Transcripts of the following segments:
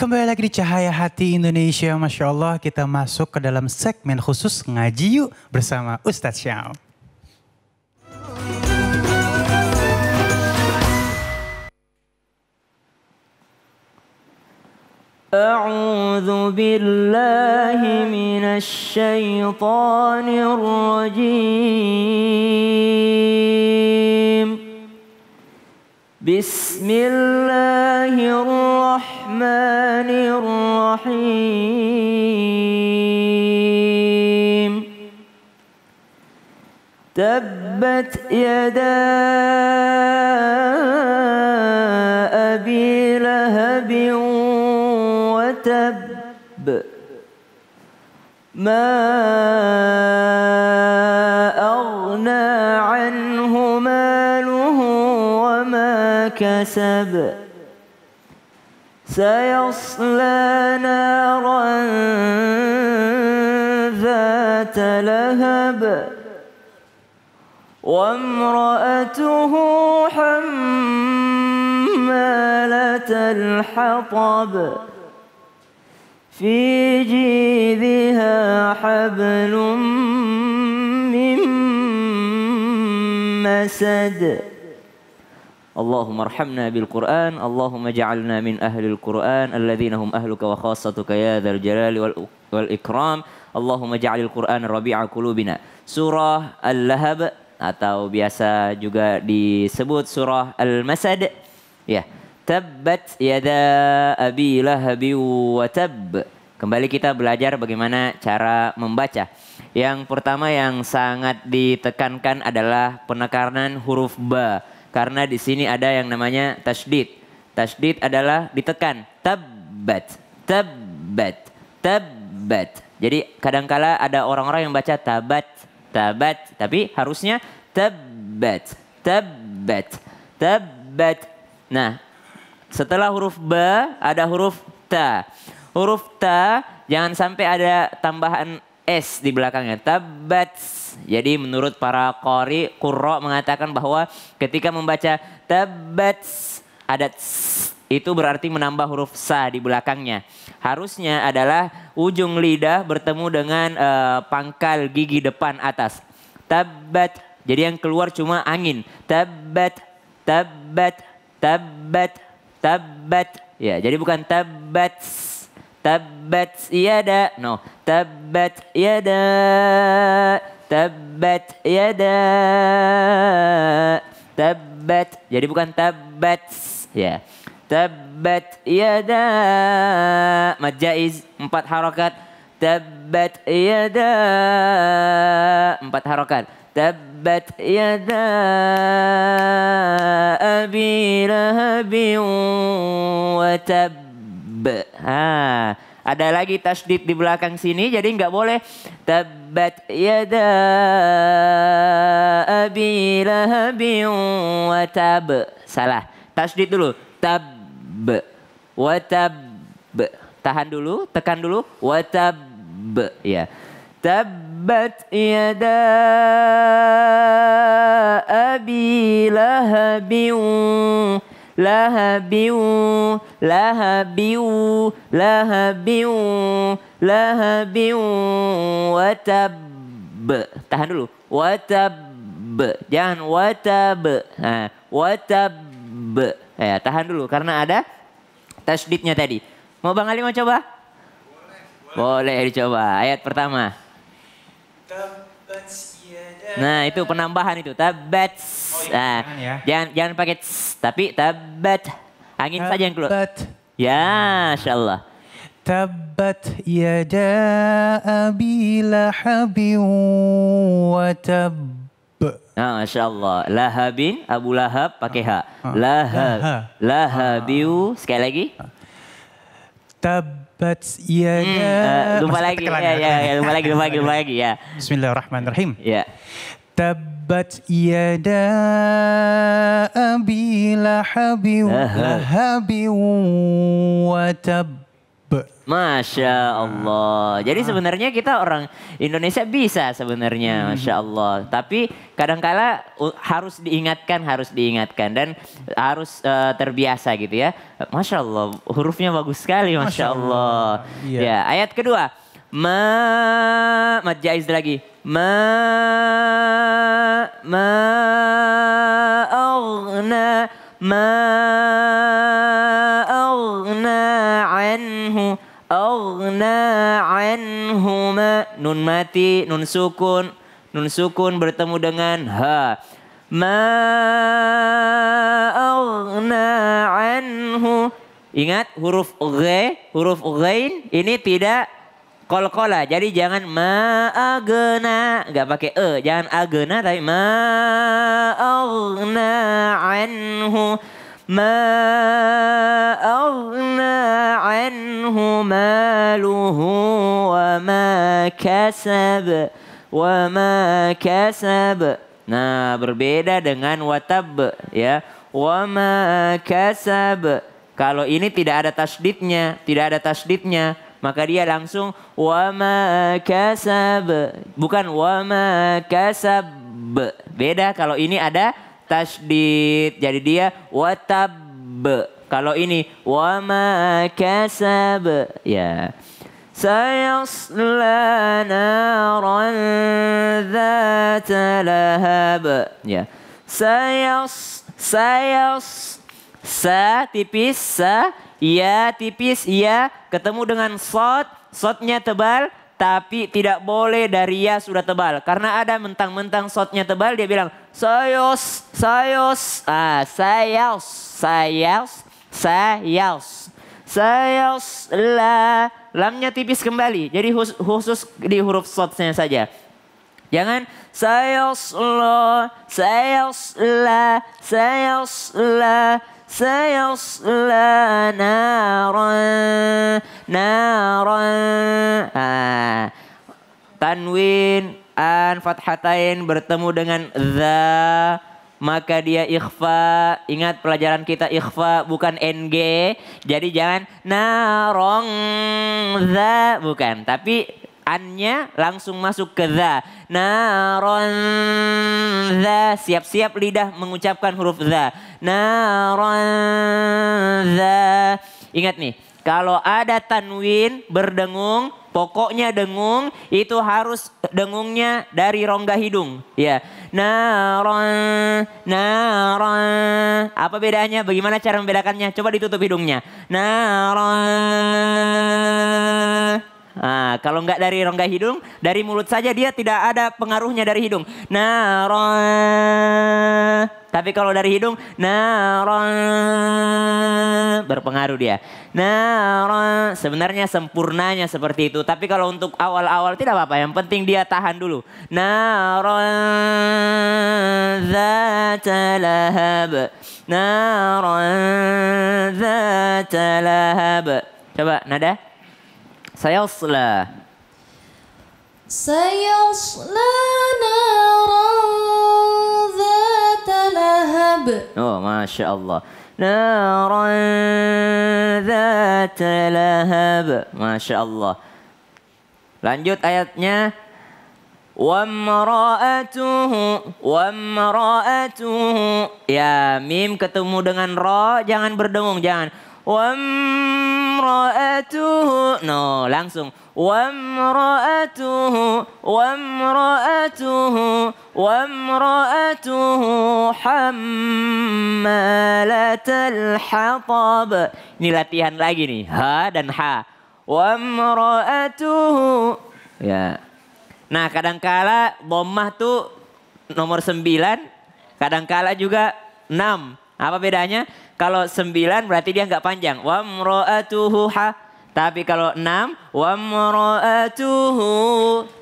Kembali lagi di Cahaya Hati Indonesia, Masya Allah kita masuk ke dalam segmen khusus ngaji yuk bersama Ustadz Syam. أعوذ بالله من الشيطان الرجيم بسم الله الرحمن الرحيم تبت يدا أبي لهب وتب ما أغنى عنه ماله وما كسب سيصلى نارا ذات لهب وامرأته حمالة الحطب في جيدها حبل من مسد Allahumma arhamna bil Qur'an, Allahumma ja'alna min ahlil Qur'an alladzina hum ahluka wa khassatuka ya dzal jalali wal, wal ikram. Allahumma ja'alil Qur'an rabi'a qulubina. Surah Al-Lahab atau biasa juga disebut surah Al-Masad. Ya. Tabbat yada abi lahabi wa tab. Kembali kita belajar bagaimana cara membaca. Yang pertama yang sangat ditekankan adalah penekanan huruf ba karena di sini ada yang namanya tasdid. Tasdid adalah ditekan. tabat tabat tabat, Jadi kadangkala ada orang-orang yang baca tabat, tabat, tapi harusnya tabat tabat tabat. Nah, setelah huruf b ada huruf ta. Huruf ta jangan sampai ada tambahan s di belakangnya. Tabat jadi menurut para kori, kurro mengatakan bahwa ketika membaca tabat ada itu berarti menambah huruf sa di belakangnya. Harusnya adalah ujung lidah bertemu dengan uh, pangkal gigi depan atas. Tabat. Jadi yang keluar cuma angin. Tabat, tabat, tabat, tabat. Ya, jadi bukan tabat. Tabat yada. No, tabat yada. Tabat yada. Tabat. Jadi bukan tabat. Ya. Tabat yada. majaz Empat harokat. Tabat yada. Empat harokat. Tabat yada abi wa tab. Ha. Ada lagi tasdid di belakang sini jadi nggak boleh tabat yada abi watab. Salah. Tasdid dulu. Tab watab Tahan dulu, tekan dulu watab Ya. Tabat yada abi lahabin lahabiu lahabiu lahabiu lahabiu watab tahan dulu watab jangan watab nah, watab ya tahan dulu karena ada tasdidnya tadi mau bang Ali mau coba boleh, boleh. boleh dicoba ayat pertama Tabat Nah, itu penambahan itu. Tabat. Oh, iya, nah, jangan, ya. jangan jangan pakai tss, tapi tabat. Angin tabat. saja yang keluar. Tabat. Ya, insyaallah. Tabat yada abi lahabin wa tab. Nah, Masya Allah. Lahabin, Abu Lahab pakai H. Ah, ah. Lahab. Lahabiu. Sekali lagi. Tab But iya hmm, uh, lupa lagi iya, ya, ya, ya lupa lagi lupa lagi lupa lagi ya. Bismillahirrahmanirrahim. Ya. Tabat yada abi eh, eh. lahabi wa lahabi wa tab Be. Masya Allah. Jadi sebenarnya kita orang Indonesia bisa sebenarnya, hmm. Masya Allah. Tapi kadangkala harus diingatkan, harus diingatkan dan harus uh, terbiasa gitu ya. Masya Allah, hurufnya bagus sekali, Masya, Allah. Ya, Ya, ayat kedua. Ma, majaz lagi. Ma, ma, ما أغنى عنه أغنى عنه ما nun mati nun sukun nun sukun bertemu dengan ها ما أغنى عنه ingat huruf غ huruf غين ini tidak Kol-kola, Jadi jangan ma'agna. Gak pakai e. Jangan agna tapi ma-agna anhu. Ma-agna anhu maluhu wa ma kasab. Wa ma kasab. Nah berbeda dengan watab ya. Wa ma kasab. Kalau ini tidak ada tasdidnya, tidak ada tasdidnya. Maka dia langsung wama kasab. Bukan wama kasab. Beda kalau ini ada tasdid. Jadi dia watab. Kalau ini wama kasab. Ya. Sayasla naran dzat lahab Ya. Sayas sayas sa tipis sa Iya tipis, iya ketemu dengan sod, sodnya tebal, tapi tidak boleh dari ya sudah tebal. Karena ada mentang-mentang sotnya tebal dia bilang sayos, sayos, ah, sayos, sayos, sayos, sayos la. Lamnya tipis kembali. Jadi khusus di huruf sotnya saja. Jangan sayos lo, sayos la, sayos la sayasla naran naran tanwin an fathatain bertemu dengan za maka dia ikhfa. Ingat pelajaran kita ikhfa bukan NG. Jadi jangan narong za bukan, tapi annya langsung masuk ke za. Naron za. Siap-siap lidah mengucapkan huruf za. Naron za. Ingat nih, kalau ada tanwin berdengung, pokoknya dengung, itu harus dengungnya dari rongga hidung. Ya, naron, naron. Apa bedanya? Bagaimana cara membedakannya? Coba ditutup hidungnya. Naron. Nah, kalau nggak dari rongga hidung, dari mulut saja dia tidak ada pengaruhnya dari hidung. Nah, Tapi kalau dari hidung, nah, berpengaruh dia. Nah, Sebenarnya sempurnanya seperti itu. Tapi kalau untuk awal-awal tidak apa-apa. Yang penting dia tahan dulu. Nah, Nah Coba nada. Saya سيصلى نارا ذات لهب oh ما شاء الله نارا ذات لهب ما شاء الله lanjut ayatnya Ya mim ketemu dengan ro Jangan berdengung Jangan wamra'atuhu no langsung wamra'atuhu wamra'atuhu wamra'atuhu hammalatal hatab ini latihan lagi nih ha dan ha wamra'atuhu ya nah kadangkala bomah tuh nomor sembilan kadangkala juga enam apa bedanya kalau sembilan berarti dia nggak panjang. Wa ha. Tapi kalau enam, Wamro'atuhu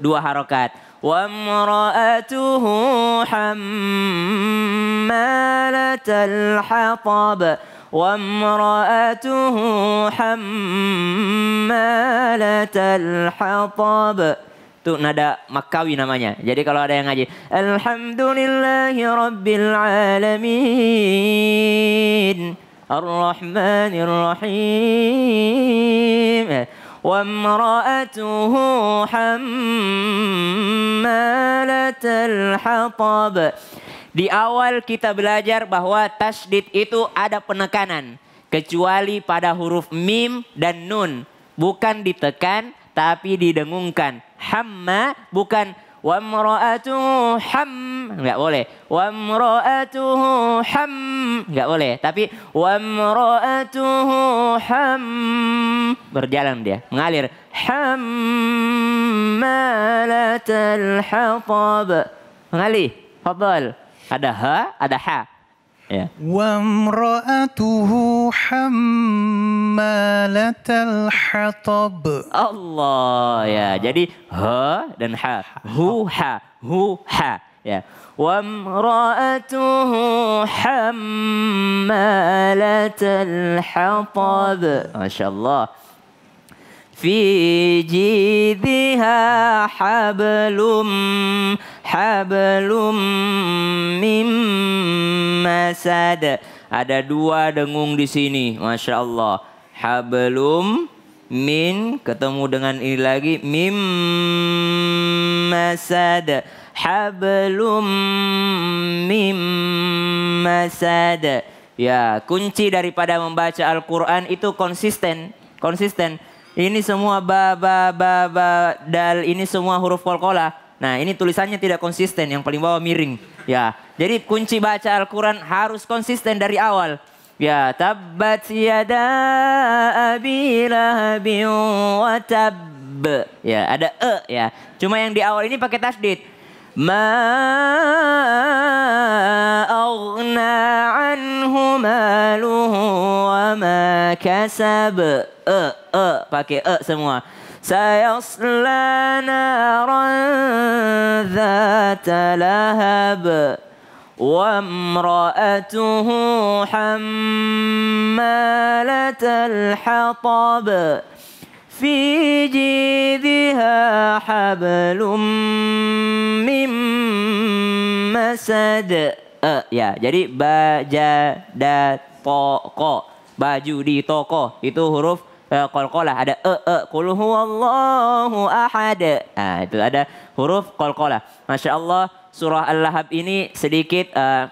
dua harokat. Wa mro'atuhu hammalatal hatab. وامرأته حمالة الحطب itu nada makawi namanya. Jadi kalau ada yang ngaji, Alhamdulillahi Rabbil Alamin. Ar-Rahmanir Rahim. wa وامرأته hammalatal hatab. Di awal kita belajar bahwa tasdid itu ada penekanan. Kecuali pada huruf mim dan nun. Bukan ditekan tapi didengungkan hamma bukan wa mra'atuhu ham enggak boleh wa mra'atuhu ham enggak boleh tapi wa mra'atuhu ham berjalan dia mengalir hammalatal hatab mengalir fadal ada ha ada ha وامرأته حمالة الحطب. الله يا جدي آه. ها ha dan ha. Hu ha. Hu ha. Ya. وامرأته حمالة الحطب. آه. ما شاء الله. في جيدها حبل حبل من masad ada dua dengung di sini masya Allah hablum min ketemu dengan ini lagi mim masad hablum mim masad ya kunci daripada membaca Al-Qur'an itu konsisten konsisten ini semua ba ba ba ba dal ini semua huruf kolkola. Nah ini tulisannya tidak konsisten yang paling bawah miring. Ya jadi kunci baca Al-Quran harus konsisten dari awal. Ya tabbat yada abi lahabin wa Ya ada e ya. Cuma yang di awal ini pakai tasdid. ما أغنى عنه ماله وما كسب أه أه سيصلى نارا ذات لهب وامرأته حمالة الحطب في جيدها حبل من masad uh, ya jadi baja da toko baju di toko itu huruf uh, e, kolkolah ada e e kulhu allahu ahad nah itu ada huruf kolkolah masya Allah surah al-lahab ini sedikit uh,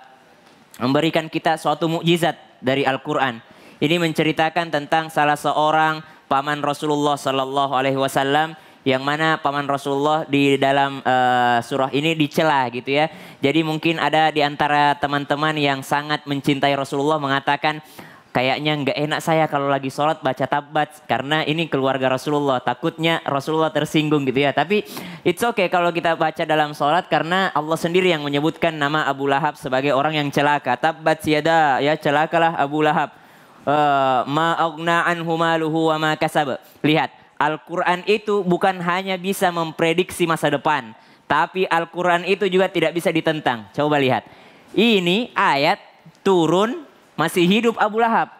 memberikan kita suatu mukjizat dari Al-Quran ini menceritakan tentang salah seorang paman Rasulullah Shallallahu Alaihi Wasallam yang mana paman Rasulullah di dalam uh, surah ini dicela gitu ya. Jadi mungkin ada di antara teman-teman yang sangat mencintai Rasulullah mengatakan kayaknya nggak enak saya kalau lagi sholat baca tabat karena ini keluarga Rasulullah takutnya Rasulullah tersinggung gitu ya tapi it's okay kalau kita baca dalam sholat karena Allah sendiri yang menyebutkan nama Abu Lahab sebagai orang yang celaka tabat siada ya celakalah Abu Lahab Eh, ma'ogna anhu maluhu wa ma kasab. Lihat, Al-Qur'an itu bukan hanya bisa memprediksi masa depan, tapi Al-Qur'an itu juga tidak bisa ditentang. Coba lihat. Ini ayat turun masih hidup Abu Lahab.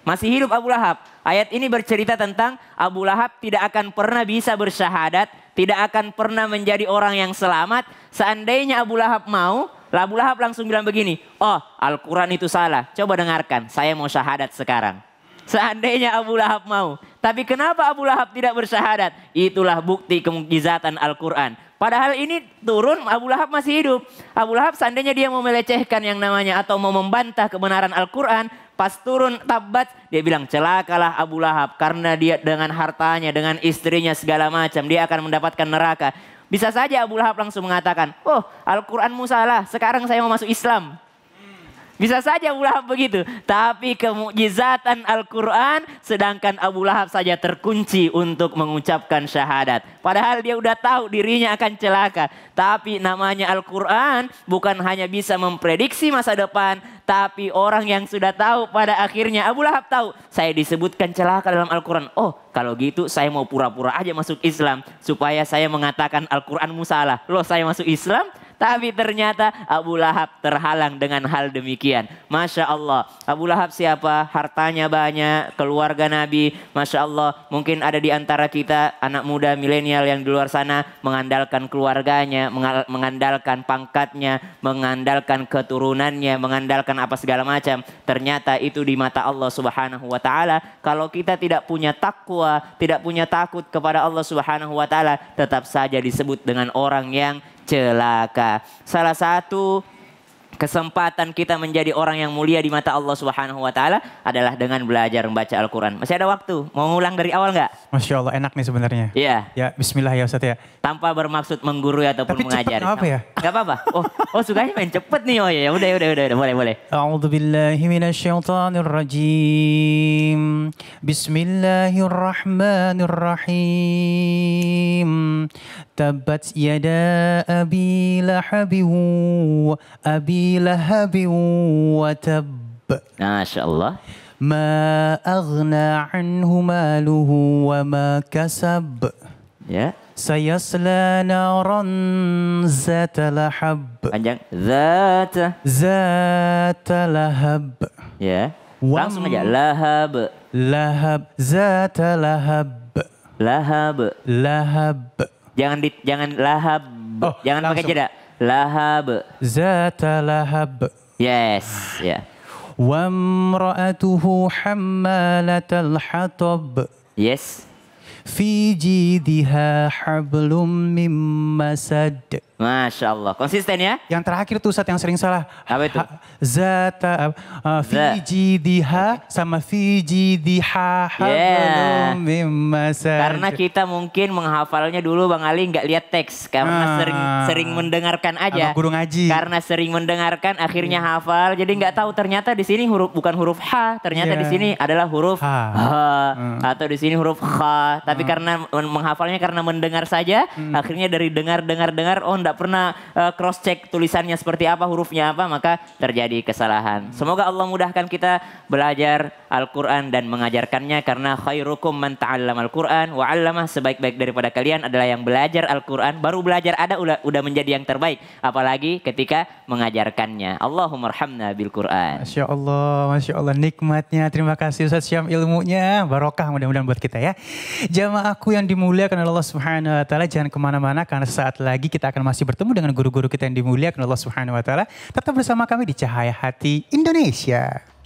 Masih hidup Abu Lahab. Ayat ini bercerita tentang Abu Lahab tidak akan pernah bisa bersyahadat, tidak akan pernah menjadi orang yang selamat. Seandainya Abu Lahab mau, Abu Lahab langsung bilang begini, oh Al-Quran itu salah. Coba dengarkan, saya mau syahadat sekarang. Seandainya Abu Lahab mau. Tapi kenapa Abu Lahab tidak bersyahadat? Itulah bukti kemukjizatan Al-Quran. Padahal ini turun Abu Lahab masih hidup. Abu Lahab seandainya dia mau melecehkan yang namanya atau mau membantah kebenaran Al-Quran. Pas turun tabat dia bilang celakalah Abu Lahab. Karena dia dengan hartanya, dengan istrinya segala macam. Dia akan mendapatkan neraka. Bisa saja Abu Lahab langsung mengatakan, oh Al-Quranmu salah, sekarang saya mau masuk Islam. Bisa saja Abu Lahab begitu. Tapi kemujizatan Al-Quran sedangkan Abu Lahab saja terkunci untuk mengucapkan syahadat. Padahal dia udah tahu dirinya akan celaka. Tapi namanya Al-Quran bukan hanya bisa memprediksi masa depan. Tapi orang yang sudah tahu pada akhirnya Abu Lahab tahu. Saya disebutkan celaka dalam Al-Quran. Oh kalau gitu saya mau pura-pura aja masuk Islam. Supaya saya mengatakan Al-Quranmu salah. Loh saya masuk Islam tapi ternyata Abu Lahab terhalang dengan hal demikian. Masya Allah. Abu Lahab siapa? Hartanya banyak, keluarga Nabi. Masya Allah. Mungkin ada di antara kita anak muda milenial yang di luar sana mengandalkan keluarganya, mengandalkan pangkatnya, mengandalkan keturunannya, mengandalkan apa segala macam. Ternyata itu di mata Allah Subhanahu wa taala kalau kita tidak punya takwa, tidak punya takut kepada Allah Subhanahu wa taala, tetap saja disebut dengan orang yang celaka. Salah satu kesempatan kita menjadi orang yang mulia di mata Allah Subhanahu wa taala adalah dengan belajar membaca Al-Qur'an. Masih ada waktu? Mau ngulang dari awal nggak? Masya Allah enak nih sebenarnya. Iya. Ya bismillah ya Ustaz ya. Tanpa bermaksud menggurui ataupun Tapi mengajari. apa ya? Gak apa-apa. Oh, oh sukanya main cepet nih. Oh ya, udah udah udah udah boleh boleh. A'udzu billahi Bismillahirrahmanirrahim. Tabat yada abi lahabihu abi lahabin wa tab. Masya Allah. ما أغنى عنه ماله وما كسب. Ya. Sayasla naran zata lahab. Panjang. Zata. Zata Ya. Langsung aja. Lahab. Lahab. Zata lahab. Lahab. Lahab. Jangan di, jangan lahab Oh, Jangan langsung. pakai jeda. Lahab. Zata lahab. Yes, ya. Yeah. Wamra'atuhu hammalatal hatab. Yes. Fi jidha hablum mim masad. Masya Allah, konsisten ya. Yang terakhir tuh saat yang sering salah. Apa itu? Ha, zata, eh, eh, uh, fiji diha sama fiji diha. Yeah. Karena kita mungkin menghafalnya dulu Bang Ali nggak lihat teks. Karena ah. sering, sering mendengarkan aja. guru ngaji. Karena sering mendengarkan akhirnya iya. hafal. Jadi nggak tahu ternyata di sini huruf bukan huruf H. Ternyata yeah. di iya. sini adalah huruf H. H. Hmm. Atau di sini huruf H. Tapi hmm. karena menghafalnya karena mendengar saja. Hmm. Akhirnya dari dengar, dengar, dengar. Oh nggak pernah eh, cross check tulisannya seperti apa, hurufnya apa, maka terjadi kesalahan. Semoga Allah mudahkan kita belajar Al-Qur'an dan mengajarkannya karena khairukum man ta'allama Al-Qur'an wa 'allamah sebaik-baik daripada kalian adalah yang belajar Al-Qur'an, baru belajar ada udah, udah menjadi yang terbaik, apalagi ketika mengajarkannya. Allahummarhamna bil Quran. Masya Allah, Masya Allah nikmatnya. Terima kasih Ustaz Syam ilmunya. Barokah mudah-mudahan buat kita ya. Jemaahku yang dimuliakan Allah Subhanahu Wa Taala jangan kemana-mana karena saat lagi kita akan masih bertemu dengan guru-guru kita yang dimuliakan Allah Subhanahu Wa Taala. Tetap bersama kami di Cahaya Hati Indonesia.